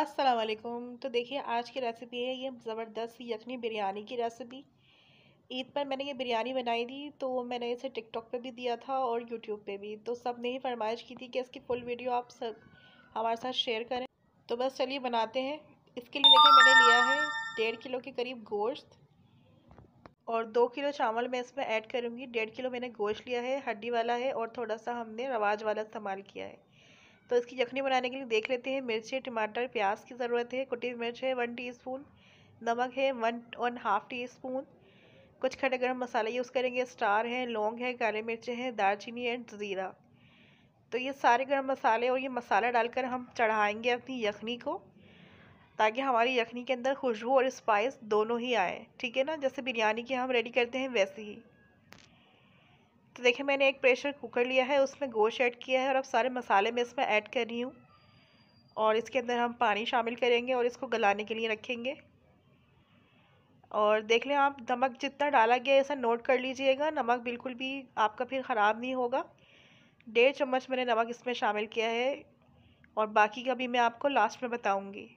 असलम तो देखिए आज की रेसिपी है ये ज़बरदस्त यखनी बिरयानी की रेसिपी ईद पर मैंने ये बिरयानी बनाई थी तो मैंने इसे टिकटॉक पे भी दिया था और यूट्यूब पे भी तो सब ने ही फरमाइश की थी कि इसकी फुल वीडियो आप सब हमारे साथ शेयर करें तो बस चलिए बनाते हैं इसके लिए देखिए मैंने लिया है डेढ़ किलो के करीब गोश्त और दो किलो चावल मैं इसमें ऐड करूँगी डेढ़ किलो मैंने गोश्त लिया है हड्डी वाला है और थोड़ा सा हमने रवाज वाला इस्तेमाल किया है तो इसकी यखनी बनाने के लिए देख लेते हैं मिर्ची टमाटर प्याज की ज़रूरत है कुटी मिर्च है वन टी नमक है one one half teaspoon कुछ खड़े गर्म मसाले यूज़ करेंगे स्टार है लौंग है काले मिर्च है दालचीनी एंड ज़ीरा तो ये सारे गर्म मसाले और ये मसाला डालकर हम चढ़ाएंगे अपनी यखनी को ताकि हमारी यखनी के अंदर खुशबू और स्पाइस दोनों ही आए ठीक है ना जैसे बिरयानी की हम रेडी करते हैं वैसे ही तो देखिए मैंने एक प्रेशर कुकर लिया है उसमें गोश्त ऐड किया है और अब सारे मसाले मैं इसमें ऐड कर रही हूँ और इसके अंदर हम पानी शामिल करेंगे और इसको गलाने के लिए रखेंगे और देख लें आप नमक जितना डाला गया ऐसा नोट कर लीजिएगा नमक बिल्कुल भी आपका फिर ख़राब नहीं होगा डेढ़ चम्मच मैंने नमक इसमें शामिल किया है और बाकी का भी मैं आपको लास्ट में बताऊँगी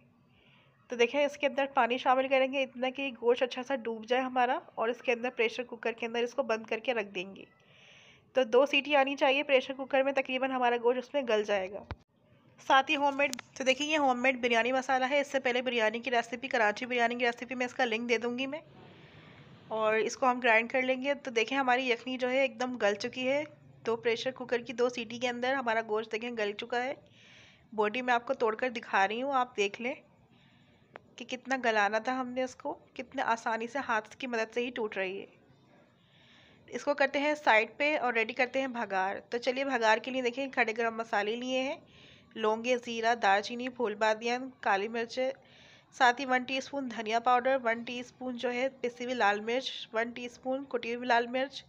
तो देखें इसके अंदर पानी शामिल करेंगे इतना कि गोश्त अच्छा सा डूब जाए हमारा और इसके अंदर प्रेशर कुकर के अंदर इसको बंद करके रख देंगे तो दो सीटी आनी चाहिए प्रेशर कुकर में तकरीबन हमारा गोश्त उसमें गल जाएगा साथ ही होममेड तो देखिए ये होममेड बिरयानी मसाला है इससे पहले बिरयानी की रेसिपी कराची बिरयानी की रेसिपी में इसका लिंक दे दूँगी मैं और इसको हम ग्राइंड कर लेंगे तो देखें हमारी यखनी जो है एकदम गल चुकी है तो प्रेशर कुकर की दो सीटी के अंदर हमारा गोश्त देखें गल चुका है बॉडी में आपको तोड़कर दिखा रही हूँ आप देख लें कि कितना गलाना था हमने इसको कितने आसानी से हाथ की मदद से ही टूट रही है इसको करते हैं साइड पे और रेडी करते हैं भगार तो चलिए भगार के लिए देखिए खड़े गर्म मसाले लिए हैं लौंगे ज़ीरा दालचीनी फूल बादियान काली मिर्च साथ ही वन टीस्पून धनिया पाउडर वन टीस्पून जो है पिसी हुई लाल मिर्च वन टीस्पून कुटी हुई लाल मिर्च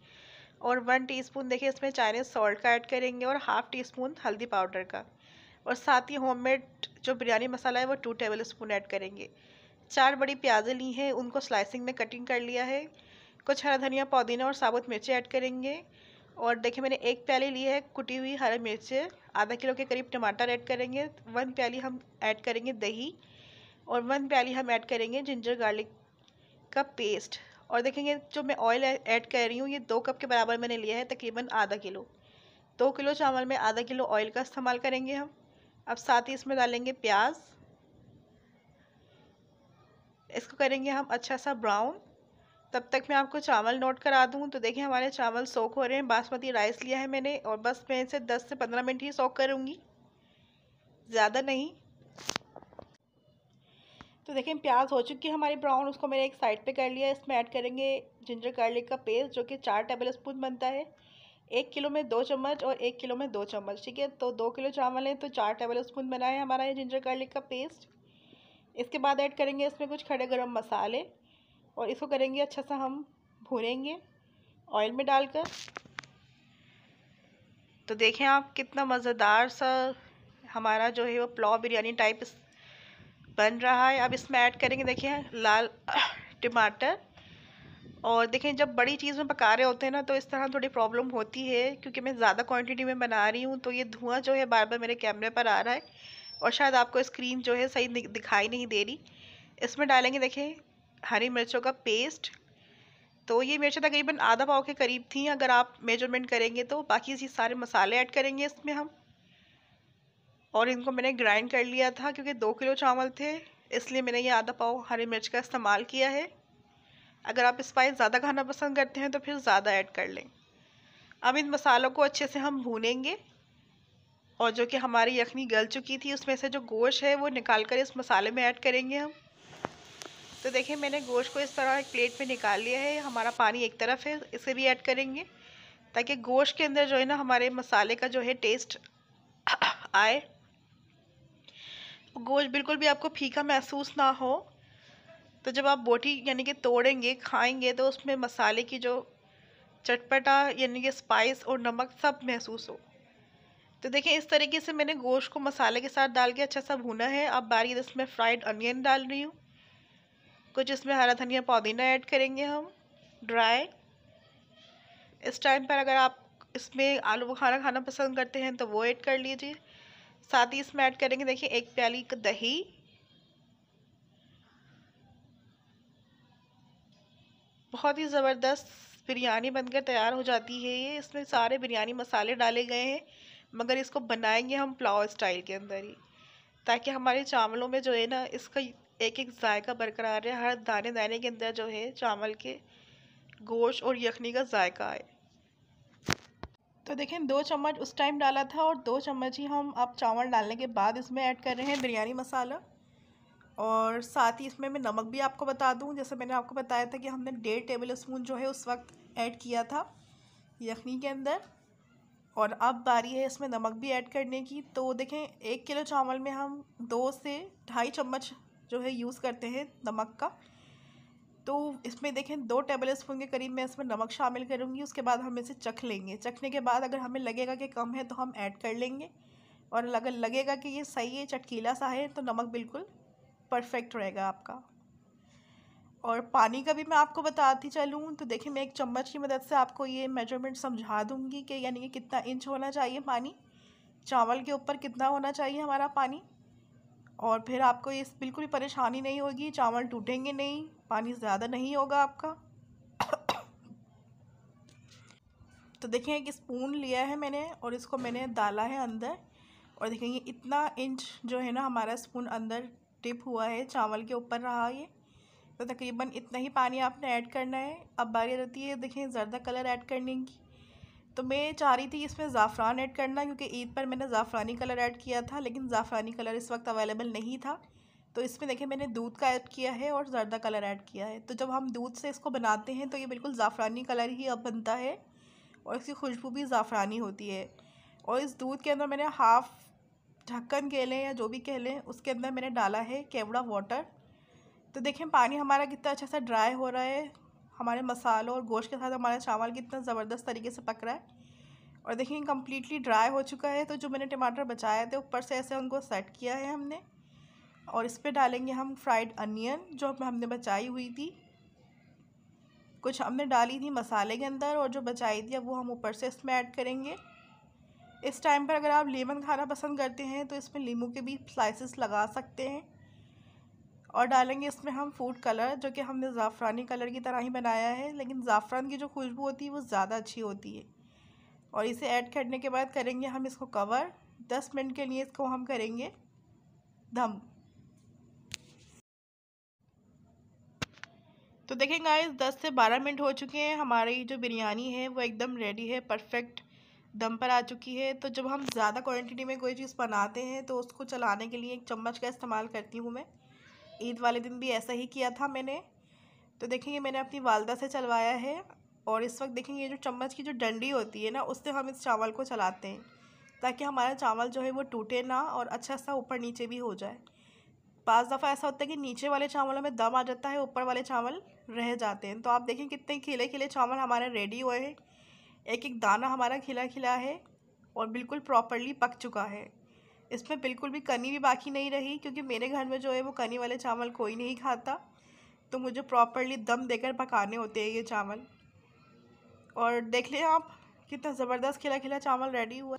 और वन टीस्पून देखिए इसमें चाइनीज सॉल्ट का ऐड करेंगे और हाफ़ टी स्पून हल्दी पाउडर का और साथ ही होममेड जो बिरयानी मसाला है वो टू टेबल स्पून ऐड करेंगे चार बड़ी प्याज़ें ली हैं उनको स्लाइसिंग में कटिंग कर लिया है कुछ हरा धनिया पुदीना और साबुत मिर्चें ऐड करेंगे और देखिए मैंने एक प्याली ली है कुटी हुई हरी मिर्चें आधा किलो के करीब टमाटर ऐड करेंगे वन प्याली हम ऐड करेंगे दही और वन प्याली हम ऐड करेंगे जिंजर गार्लिक का पेस्ट और देखेंगे जो मैं ऑयल ऐड कर रही हूँ ये दो कप के बराबर मैंने लिया है तकरीबन आधा किलो दो किलो चावल में आधा किलो ऑयल का इस्तेमाल करेंगे हम अब साथ ही इसमें डालेंगे प्याज इसको करेंगे हम अच्छा सा ब्राउन तब तक मैं आपको चावल नोट करा दूँ तो देखिए हमारे चावल सोख हो रहे हैं बासमती राइस लिया है मैंने और बस मैं इसे दस से पंद्रह मिनट ही सोख करूँगी ज़्यादा नहीं तो देखें प्याज हो चुकी है हमारी ब्राउन उसको मैंने एक साइड पे कर लिया इसमें ऐड करेंगे जिंजर गार्लिक का पेस्ट जो कि चार टेबल स्पून बनता है एक किलो में दो चम्मच और एक किलो में दो चम्मच ठीक है तो दो किलो चावल हैं तो चार टेबल स्पून बना है हमारा ये जिंजर गार्लिक का पेस्ट इसके बाद ऐड करेंगे इसमें कुछ खड़े गर्म मसाले और इसको करेंगे अच्छा सा हम भूनेंगे ऑयल में डालकर तो देखें आप कितना मज़ेदार सा हमारा जो है वो पुलाव बिरयानी टाइप बन रहा है अब इसमें ऐड करेंगे देखें लाल टमाटर और देखें जब बड़ी चीज़ में पका रहे होते हैं ना तो इस तरह थोड़ी प्रॉब्लम होती है क्योंकि मैं ज़्यादा क्वांटिटी में बना रही हूँ तो ये धुआं जो है बार बार मेरे कैमरे पर आ रहा है और शायद आपको स्क्रीन जो है सही दिखाई नहीं दे रही इसमें डालेंगे देखें हरी मिर्चों का पेस्ट तो ये मिर्चें तकरीबन आधा पाव के करीब थी अगर आप मेजरमेंट करेंगे तो बाकी ये सारे मसाले ऐड करेंगे इसमें हम और इनको मैंने ग्राइंड कर लिया था क्योंकि दो किलो चावल थे इसलिए मैंने ये आधा पाव हरी मिर्च का इस्तेमाल किया है अगर आप स्पाइस ज़्यादा खाना पसंद करते हैं तो फिर ज़्यादा ऐड कर लें अब इन मसालों को अच्छे से हम भूनेंगे और जो कि हमारी यखनी गल चुकी थी उसमें से जो गोश्त है वो निकाल कर इस मसाले में ऐड करेंगे हम तो देखिए मैंने गोश्त को इस तरह एक प्लेट में निकाल लिया है हमारा पानी एक तरफ है इसे भी ऐड करेंगे ताकि गोश्त के अंदर जो है ना हमारे मसाले का जो है टेस्ट आए गोश्त बिल्कुल भी आपको फीका महसूस ना हो तो जब आप बोटी यानी कि तोड़ेंगे खाएंगे तो उसमें मसाले की जो चटपटा यानी कि स्पाइस और नमक सब महसूस हो तो देखिए इस तरीके से मैंने गोश्त को मसाले के साथ डाल के अच्छा सा भुना है अब बारी इसमें फ्राइड अनियन डाल रही हूँ कुछ इसमें हरा धनिया पुदीना ऐड करेंगे हम ड्राई इस टाइम पर अगर आप इसमें आलू बुखारा खाना पसंद करते हैं तो वो ऐड कर लीजिए साथ ही इसमें ऐड करेंगे देखिए एक प्याली का दही बहुत ही ज़बरदस्त बिरयानी बनकर तैयार हो जाती है ये इसमें सारे बिरयानी मसाले डाले गए हैं मगर इसको बनाएंगे हम पुलाव स्टाइल के अंदर ही ताकि हमारे चावलों में जो है ना इसका एक एक जायका बरकरार है हर दाने दाने के अंदर जो है चावल के गोश्त और यखनी का जायका आए तो देखें दो चम्मच उस टाइम डाला था और दो चम्मच ही हम अब चावल डालने के बाद इसमें ऐड कर रहे हैं बिरयानी मसाला और साथ ही इसमें मैं नमक भी आपको बता दूं जैसे मैंने आपको बताया था कि हमने डेढ़ टेबल स्पून जो है उस वक्त ऐड किया था यखनी के अंदर और अब बारी है इसमें नमक भी ऐड करने की तो देखें एक किलो चावल में हम दो से ढाई चम्मच जो है यूज़ करते हैं नमक का तो इसमें देखें दो टेबल स्पून के करीब मैं इसमें नमक शामिल करूँगी उसके बाद हम इसे चख लेंगे चखने के बाद अगर हमें लगेगा कि कम है तो हम ऐड कर लेंगे और अगर लगेगा कि ये सही है चटकीला सा है तो नमक बिल्कुल परफेक्ट रहेगा आपका और पानी का भी मैं आपको बताती चलूँ तो देखिए मैं एक चम्मच की मदद से आपको ये मेजरमेंट समझा दूँगी कि यानी कि कितना इंच होना चाहिए पानी चावल के ऊपर कितना होना चाहिए हमारा पानी और फिर आपको ये बिल्कुल भी परेशानी नहीं होगी चावल टूटेंगे नहीं पानी ज़्यादा नहीं होगा आपका तो देखें एक स्पून लिया है मैंने और इसको मैंने डाला है अंदर और देखेंगे इतना इंच जो है ना हमारा स्पून अंदर टिप हुआ है चावल के ऊपर रहा ये तो तकरीबन इतना ही पानी आपने ऐड करना है अब बारी रहती है देखें ज़्यादा कलर ऐड करने की तो मैं चाह रही थी इसमें ज़ाफ़रान ऐड करना क्योंकि ईद पर मैंने ज़ाफ़रानी कलर ऐड किया था लेकिन ज़ाफ़रानी कलर इस वक्त अवेलेबल नहीं था तो इसमें देखें मैंने दूध का ऐड किया है और ज़रदा कलर ऐड किया है तो जब हम दूध से इसको बनाते हैं तो ये बिल्कुल ज़ाफ़रानी कलर ही अब बनता है और इसकी खुशबू भी ज़ाफ़रानी होती है और इस दूध के अंदर मैंने हाफ़ ढक्कन कह लें या जो भी कह लें उसके अंदर मैंने डाला है केवड़ा वाटर तो देखें पानी हमारा कितना अच्छा सा ड्राई हो रहा है हमारे मसालों और गोश्त के साथ हमारा चावल कितना ज़बरदस्त तरीके से पक रहा है और देखिए कम्प्लीटली ड्राई हो चुका है तो जो मैंने टमाटर बचाए थे ऊपर से ऐसे उनको सेट किया है हमने और इस पर डालेंगे हम फ्राइड अनियन जो हमने बचाई हुई थी कुछ हमने डाली थी मसाले के अंदर और जो बचाई थी वो हम ऊपर से इसमें ऐड करेंगे इस टाइम पर अगर आप लेमन खाना पसंद करते हैं तो इसमें लीमू के भी स्लाइसेस लगा सकते हैं और डालेंगे इसमें हम फूड कलर जो कि हमने ज़ाफ़रानी कलर की तरह ही बनाया है लेकिन ज़ाफ़रान की जो खुशबू होती है वो ज़्यादा अच्छी होती है और इसे ऐड करने के बाद करेंगे हम इसको कवर दस मिनट के लिए इसको हम करेंगे दम तो देखें गाइस दस से बारह मिनट हो चुके हैं हमारी जो बिरयानी है वो एकदम रेडी है परफेक्ट दम पर आ चुकी है तो जब हम ज़्यादा क्वांटिटी में कोई चीज़ बनाते हैं तो उसको चलाने के लिए एक चम्मच का इस्तेमाल करती हूँ मैं ईद वाले दिन भी ऐसा ही किया था मैंने तो देखेंगे मैंने अपनी वालदा से चलवाया है और इस वक्त देखेंगे ये जो चम्मच की जो डंडी होती है ना उससे हम इस चावल को चलाते हैं ताकि हमारा चावल जो है वो टूटे ना और अच्छा सा ऊपर नीचे भी हो जाए पाँच दफ़ा ऐसा होता है कि नीचे वाले चावलों में दम आ जाता है ऊपर वाले चावल रह जाते हैं तो आप देखें कितने खिले खिले चावल हमारे रेडी हुए हैं एक एक दाना हमारा खिला खिला है और बिल्कुल प्रॉपरली पक चुका है इसमें बिल्कुल भी कनी भी बाकी नहीं रही क्योंकि मेरे घर में जो है वो कनी वाले चावल कोई नहीं खाता तो मुझे प्रॉपरली दम देकर पकाने होते हैं ये चावल और देख लें आप कितना ज़बरदस्त खिला खिला चावल रेडी हुआ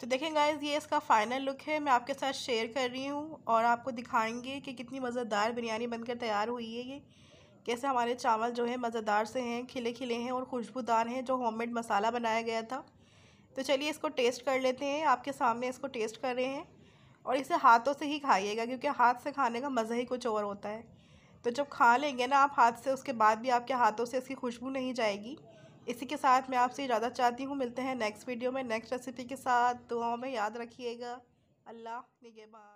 तो देखें गाइज ये इसका फ़ाइनल लुक है मैं आपके साथ शेयर कर रही हूँ और आपको दिखाएंगे कि कितनी मज़ेदार बिरयानी बनकर तैयार हुई है ये कैसे हमारे चावल जो है मज़ेदार से हैं खिले खिले हैं और खुशबूदार हैं जो होममेड मसाला बनाया गया था तो चलिए इसको टेस्ट कर लेते हैं आपके सामने इसको टेस्ट कर रहे हैं और इसे हाथों से ही खाइएगा क्योंकि हाथ से खाने का मज़ा ही कुछ और होता है तो जब खा लेंगे ना आप हाथ से उसके बाद भी आपके हाथों से इसकी खुशबू नहीं जाएगी इसी के साथ मैं आपसे ज़्यादा चाहती हूँ मिलते हैं नेक्स्ट वीडियो में नेक्स्ट रेसिपी के साथ दुआओं में याद रखिएगा अल्लाह निगेबा